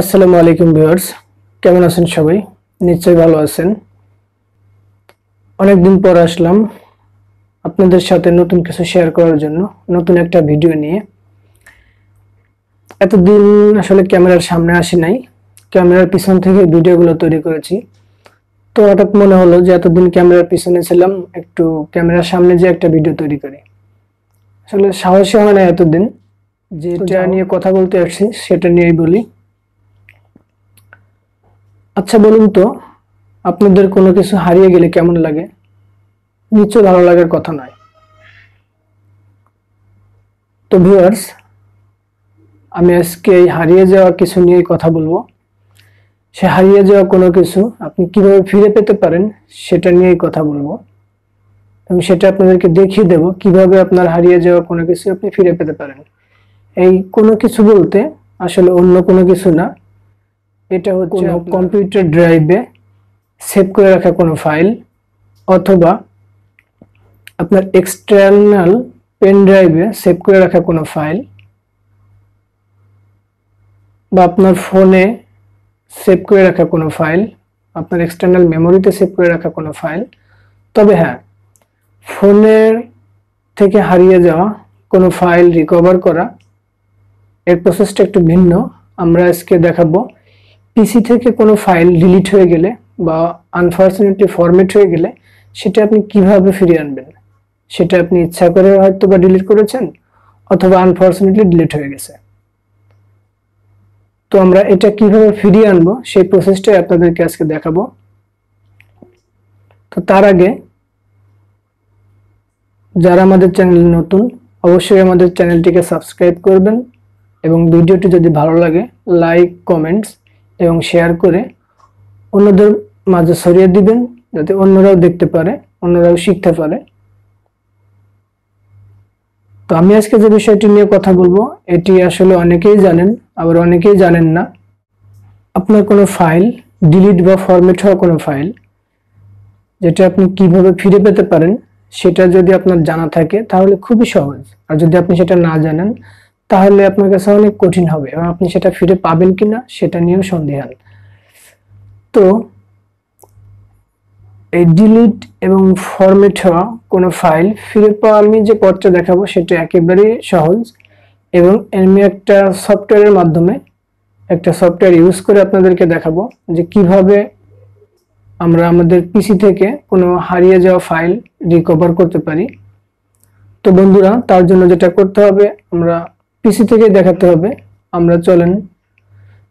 আসসালামু আলাইকুম ভিউয়ার্স কেমন আছেন সবাই নিশ্চয়ই ভালো আছেন অনেক দিন পর আসলাম আপনাদের সাথে নতুন কিছু শেয়ার করার জন্য নতুন একটা ভিডিও নিয়ে এতদিন আসলে ক্যামেরার সামনে আসি নাই ক্যামেরার পিছন থেকে ভিডিওগুলো তৈরি করেছি তো হঠাৎ মনে হলো যে এতদিন ক্যামেরার পিছনে ছিলাম একটু ক্যামেরার সামনে যে একটা ভিডিও তৈরি করি আসলে সাহসী হয় না এতদিন যেটা নিয়ে কথা বলতে আসছি সেটা নিয়েই বলি আচ্ছা বলুন তো আপনাদের কোনো কিছু হারিয়ে গেলে কেমন লাগে নিশ্চয় ভালো লাগার কথা নয় তো ভিউয়ার্স আমি আজকে এই হারিয়ে যাওয়া কিছু নিয়ে কথা বলবো সে হারিয়ে যাওয়া কোনো কিছু আপনি কিভাবে ফিরে পেতে পারেন সেটা নিয়েই কথা বলবো আমি সেটা আপনাদেরকে দেখিয়ে দেব কিভাবে আপনার হারিয়ে যাওয়া কোনো কিছু আপনি ফিরে পেতে পারেন এই কোনো কিছু বলতে আসলে অন্য কোনো কিছু না এটা হচ্ছে কম্পিউটার ড্রাইভে সেভ করে রাখা কোনো ফাইল অথবা আপনার এক্সটার্নাল পেন ড্রাইভে সেভ করে রাখা কোনো ফাইল বা আপনার ফোনে সেভ করে রাখা কোনো ফাইল আপনার এক্সটার্নাল মেমোরিতে সেভ করে রাখা কোনো ফাইল তবে হ্যাঁ ফোনের থেকে হারিয়ে যাওয়া কোনো ফাইল রিকভার করা এর প্রসেসটা একটু ভিন্ন আমরা আজকে দেখাবো পিসি থেকে কোনো ফাইল ডিলিট হয়ে গেলে বা আনফর্চুনেটলি ফরম্যাট হয়ে গেলে সেটা আপনি কিভাবে ফিরিয়ে আনবেন সেটা আপনি ইচ্ছা করে হয়তো বা ডিলিট করেছেন অথবা আনফর্চুনেটলি ডিলিট হয়ে গেছে তো আমরা এটা কিভাবে ফিরিয়ে আনবো সেই প্রসেসটাই আপনাদেরকে আজকে দেখাবো তো তার আগে যারা আমাদের চ্যানেল নতুন অবশ্যই আমাদের চ্যানেলটিকে সাবস্ক্রাইব করবেন এবং ভিডিওটি যদি ভালো লাগে লাইক কমেন্টস এবং শেয়ার করে অন্যদের মাঝে ছড়িয়ে দিবেন যাতে অন্যরাও দেখতে পারে অন্যরাও শিখতে পারে তো আমি আজকে যে বিষয়টি নিয়ে কথা বলবো এটি আসলে অনেকেই জানেন আবার অনেকেই জানেন না আপনার কোনো ফাইল ডিলিট বা ফরম্যাট হওয়া কোনো ফাইল যেটা আপনি কিভাবে ফিরে পেতে পারেন সেটা যদি আপনার জানা থাকে তাহলে খুবই সহজ আর যদি আপনি সেটা না জানেন তাহলে আপনার কাছে অনেক কঠিন হবে এবং আপনি সেটা ফিরে পাবেন কি না সেটা নিয়েও সন্দেহান তো এই ডিলিট এবং ফরম্যাট হওয়া কোনো ফাইল ফিরে পাওয়া আমি যে পথটা দেখাবো সেটা একেবারেই সহজ এবং আমি একটা সফটওয়্যারের মাধ্যমে একটা সফটওয়্যার ইউজ করে আপনাদেরকে দেখাবো যে কিভাবে আমরা আমাদের পিসি থেকে কোনো হারিয়ে যাওয়া ফাইল রিকভার করতে পারি তো বন্ধুরা তার জন্য যেটা করতে হবে আমরা পিসি থেকে দেখাতে হবে আমরা চলেন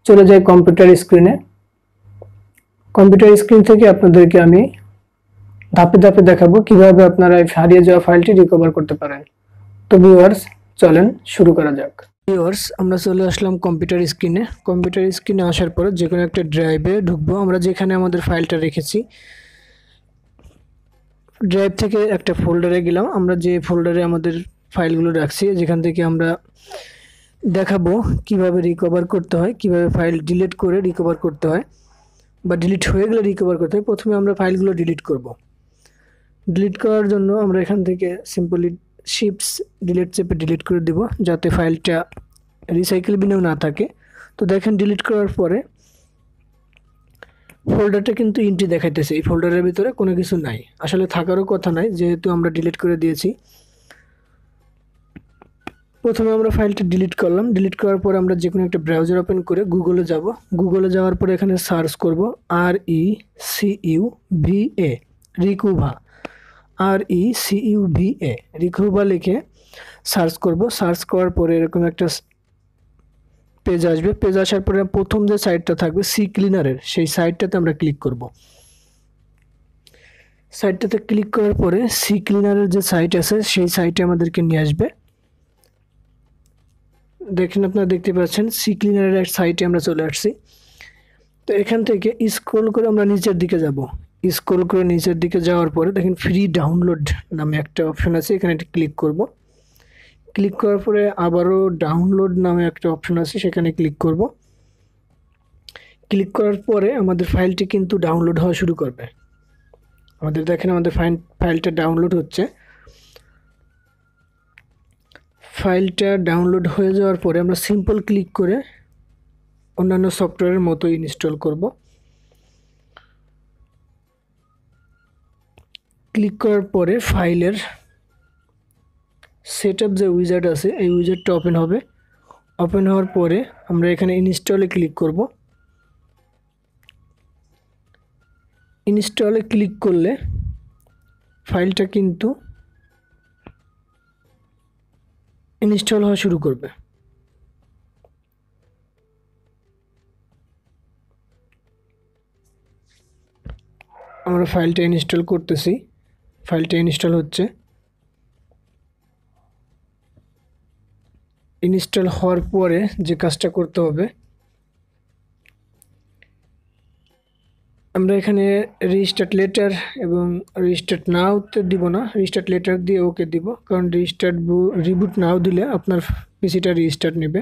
চলে যাই কম্পিউটার স্ক্রিনে কম্পিউটার স্ক্রিন থেকে আপনাদেরকে আমি ধাপে ধাপে দেখাবো কিভাবে আপনারা এই হারিয়ে যাওয়া ফাইলটি রিকভার করতে পারেন তো ভিউয়ার্স চলেন শুরু করা যাক ভিউয়ার্স আমরা চলে আসলাম কম্পিউটার স্ক্রিনে কম্পিউটার স্ক্রিনে আসার পর যে কোনো একটা ড্রাইভে ঢুকবো আমরা যেখানে আমাদের ফাইলটা রেখেছি ড্রাইভ থেকে একটা ফোল্ডারে গেলাম আমরা যে ফোল্ডারে আমাদের ফাইলগুলো রাখছি যেখান থেকে আমরা দেখাবো কিভাবে রিকভার করতে হয় কিভাবে ফাইল ডিলিট করে রিকভার করতে হয় বা ডিলিট হয়ে গেলে রিকভার করতে হয় প্রথমে আমরা ফাইলগুলো ডিলিট করব ডিলিট করার জন্য আমরা এখান থেকে সিম্পলি শিপস ডিলিট চেপে ডিলিট করে দেব যাতে ফাইলটা রিসাইকেল বিনেও না থাকে তো দেখেন ডিলিট করার পরে ফোল্ডারটা কিন্তু ইন্টি দেখাইতেছে এই ফোল্ডারের ভিতরে কোনো কিছু নাই আসলে থাকারও কথা নাই যেহেতু আমরা ডিলিট করে দিয়েছি প্রথমে আমরা ফাইলটা ডিলিট করলাম ডিলিট করার পর আমরা যে কোনো একটা ব্রাউজার ওপেন করে গুগলে যাব গুগলে যাওয়ার পর এখানে সার্চ করব R E C U V A Recuva R E C U V A Recuva লিখে সার্চ করব সার্চ করার পরে এরকম একটা পেজ আসবে পেজ আসার পরে প্রথম যে সাইটটা থাকবে সি ক্লিনারের সেই সাইটটাতে আমরা ক্লিক করব সাইটটাতে ক্লিক করার পরে সি ক্লিনারের যে সাইট আছে সেই সাইটে আমাদেরকে নিয়ে আসবে দেখেন আপনারা দেখতে পাচ্ছেন সি ক্লিনারের এক সাইটে আমরা চলে আসছি তো এখান থেকে স্ক্রোল করে আমরা নিচের দিকে যাব স্ক্রোল করে নিচের দিকে যাওয়ার পরে দেখেন ফ্রি ডাউনলোড নামে একটা অপশন আছে এখানে একটা ক্লিক করব ক্লিক করার পরে আবারও ডাউনলোড নামে একটা অপশন আছে সেখানে ক্লিক করব ক্লিক করার পরে আমাদের ফাইলটি কিন্তু ডাউনলোড হওয়া শুরু করবে আমাদের দেখেন আমাদের ফাইল ফাইলটা ডাউনলোড হচ্ছে ফাইলটা ডাউনলোড হয়ে যাওয়ার পরে আমরা সিম্পল ক্লিক করে অন্যান্য সফটওয়্যারের মতো ইনস্টল করব ক্লিক করার পরে ফাইলের সেট যে উইজার্ড আছে এই উইজার্ডটা ওপেন হবে ওপেন হওয়ার পরে আমরা এখানে ইনস্টলে ক্লিক করব ইনস্টলে ক্লিক করলে ফাইলটা কিন্তু ইনস্টল হওয়া শুরু করবে আমরা ফাইলটা ইনস্টল করতেছি ফাইলটা ইনস্টল হচ্ছে ইনস্টল হওয়ার পরে যে কাজটা করতে হবে আমরা এখানে রেজিস্টার্ড লেটার এবং রেজিস্টার্ড নাও তো দিব না রেজিস্টার্ড লেটার দিয়ে ওকে দিব কারণ রেজিস্টার্ড রিবুট নাও দিলে আপনার পিসিটা রেজিস্টার্ড নেবে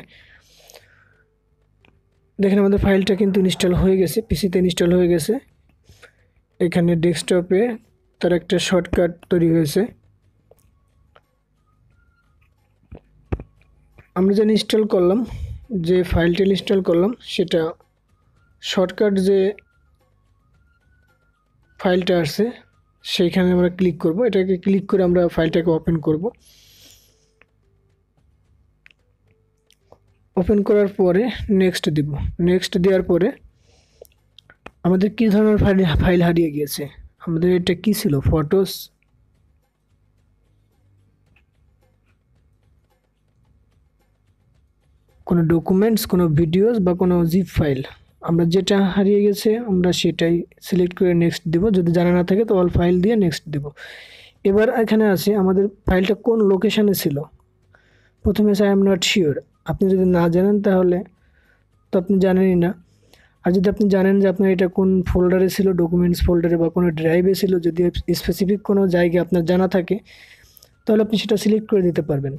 দেখেন আমাদের ফাইলটা কিন্তু ইনস্টল হয়ে গেছে পিসিতে ইনস্টল হয়ে গেছে এখানে ডেস্কটপে তার একটা শর্টকাট তৈরি হয়েছে আমরা যেন ইনস্টল করলাম যে ফাইলটা ইনস্টল করলাম সেটা শর্টকাট যে ফাইলটা আছে সেইখানে আমরা ক্লিক করব এটাকে ক্লিক করে আমরা ফাইলটাকে ওপেন করব ওপেন করার পরে নেক্সট দিব নেক্সট দেওয়ার পরে আমাদের কী ধরনের ফাইল ফাইল হারিয়ে গিয়েছে আমাদের এটা কি ছিল ফটোস কোনো ডকুমেন্টস কোনো ভিডিওস বা কোনো জিপ ফাইল আমরা যেটা হারিয়ে গেছে আমরা সেটাই সিলেক্ট করে নেক্সট দেবো যদি জানা না থাকে তো অল ফাইল দিয়ে নেক্সট দেবো এবার এখানে আছে আমাদের ফাইলটা কোন লোকেশানে ছিল প্রথমে আই এম নট শিওর আপনি যদি না জানেন তাহলে তো আপনি জানেনই না আর যদি আপনি জানেন যে আপনার এটা কোন ফোল্ডারে ছিল ডকুমেন্টস ফোল্ডারে বা কোনো ড্রাইভে ছিল যদি স্পেসিফিক কোনো জায়গায় আপনার জানা থাকে তাহলে আপনি সেটা সিলেক্ট করে দিতে পারবেন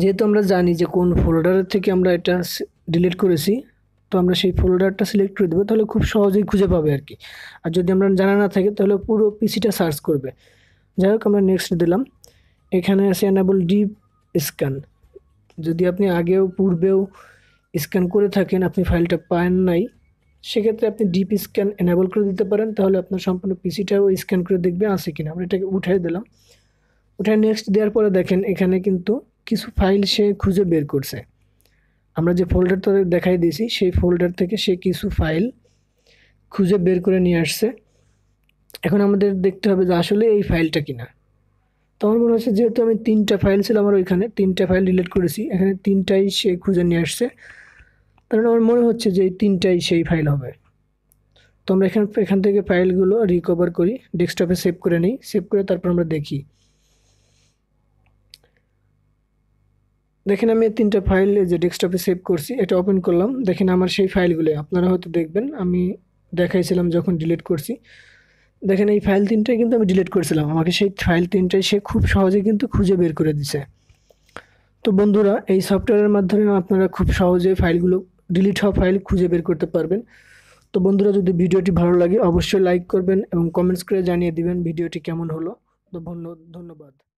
যেহেতু আমরা জানি যে কোন ফোল্ডারের থেকে আমরা এটা ডিলিট করেছি তো আমরা সেই ফোল্ডারটা সিলেক্ট করে দেবো তাহলে খুব সহজেই খুঁজে পাবে আর কি আর যদি আমরা জানা না থাকে তাহলে পুরো পিসিটা সার্চ করবে যাই হোক আমরা নেক্সট দিলাম এখানে আছে অ্যানাবল ডিপ স্ক্যান যদি আপনি আগেও পূর্বেও স্ক্যান করে থাকেন আপনি ফাইলটা পান নাই সেক্ষেত্রে আপনি ডিপ স্ক্যান এনাবল করে দিতে পারেন তাহলে আপনার সম্পূর্ণ পিসিটাও স্ক্যান করে দেখবে আছে কিনা আমরা এটাকে উঠাই দিলাম উঠায় নেক্সট দেওয়ার পরে দেখেন এখানে কিন্তু কিছু ফাইল সে খুঁজে বের করছে আমরা যে ফোল্ডার তো দেখাই দিয়েছি সেই ফোল্ডার থেকে সে কিছু ফাইল খুঁজে বের করে নিয়ে আসছে এখন আমাদের দেখতে হবে যে আসলে এই ফাইলটা কিনা তো আমার মনে হচ্ছে যেহেতু আমি তিনটা ফাইল ছিল আমার ওইখানে তিনটা ফাইল রিলেট করেছি এখানে তিনটাই সে খুঁজে নিয়ে আসছে কারণ আমার মনে হচ্ছে যে এই তিনটাই সেই ফাইল হবে তো আমরা এখান এখান থেকে ফাইলগুলো রিকভার করি ডেস্কটপে সেভ করে নিই সেভ করে তারপর আমরা দেখি দেখেন আমি তিনটা ফাইল যে ডেস্কটপে সেভ করছি এটা ওপেন করলাম দেখেন আমার সেই ফাইলগুলো আপনারা হয়তো দেখবেন আমি দেখাইছিলাম যখন ডিলিট করছি দেখেন এই ফাইল তিনটাই কিন্তু আমি ডিলিট করেছিলাম আমাকে সেই ফাইল তিনটাই সে খুব সহজে কিন্তু খুঁজে বের করে দিছে তো বন্ধুরা এই সফটওয়্যারের মাধ্যমে আপনারা খুব সহজে ফাইলগুলো ডিলিট হওয়া ফাইল খুঁজে বের করতে পারবেন তো বন্ধুরা যদি ভিডিওটি ভালো লাগে অবশ্যই লাইক করবেন এবং কমেন্টস করে জানিয়ে দিবেন ভিডিওটি কেমন হলো তো ধন্যবাদ